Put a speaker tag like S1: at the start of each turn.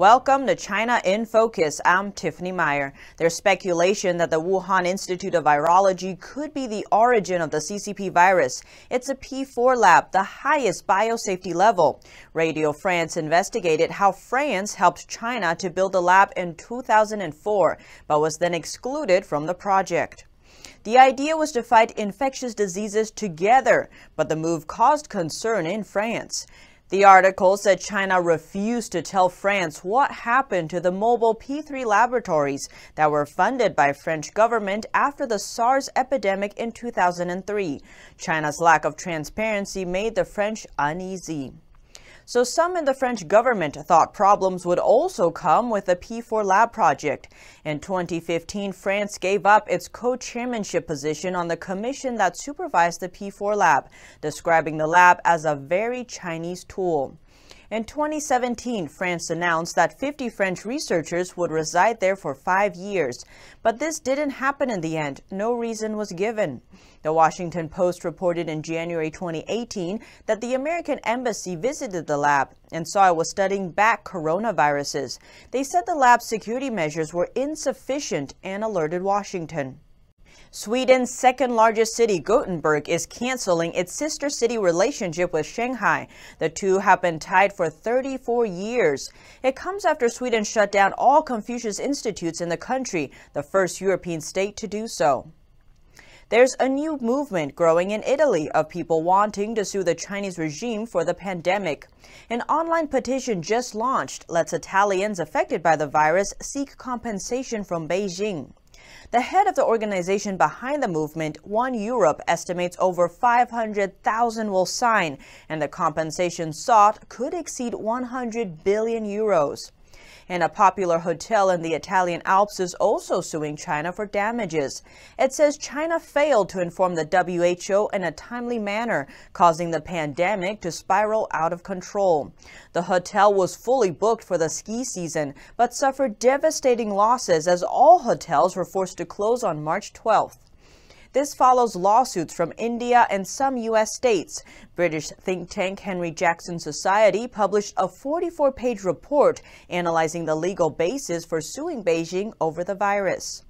S1: Welcome to China in Focus. I'm Tiffany Meyer. There's speculation that the Wuhan Institute of Virology could be the origin of the CCP virus. It's a P4 lab, the highest biosafety level. Radio France investigated how France helped China to build the lab in 2004, but was then excluded from the project. The idea was to fight infectious diseases together, but the move caused concern in France. The article said China refused to tell France what happened to the mobile P3 laboratories that were funded by French government after the SARS epidemic in 2003. China's lack of transparency made the French uneasy so some in the French government thought problems would also come with the P4 lab project. In 2015, France gave up its co-chairmanship position on the commission that supervised the P4 lab, describing the lab as a very Chinese tool. In 2017, France announced that 50 French researchers would reside there for five years. But this didn't happen in the end. No reason was given. The Washington Post reported in January 2018 that the American embassy visited the lab and saw it was studying back coronaviruses. They said the lab's security measures were insufficient and alerted Washington. Sweden's second largest city, Gothenburg, is canceling its sister city relationship with Shanghai. The two have been tied for 34 years. It comes after Sweden shut down all Confucius Institutes in the country, the first European state to do so. There's a new movement growing in Italy of people wanting to sue the Chinese regime for the pandemic. An online petition just launched lets Italians affected by the virus seek compensation from Beijing. The head of the organization behind the movement, One Europe, estimates over 500,000 will sign, and the compensation sought could exceed 100 billion euros. And a popular hotel in the Italian Alps is also suing China for damages. It says China failed to inform the WHO in a timely manner, causing the pandemic to spiral out of control. The hotel was fully booked for the ski season, but suffered devastating losses as all hotels were forced to close on March 12th. This follows lawsuits from India and some U.S. states. British think tank Henry Jackson Society published a 44-page report analyzing the legal basis for suing Beijing over the virus.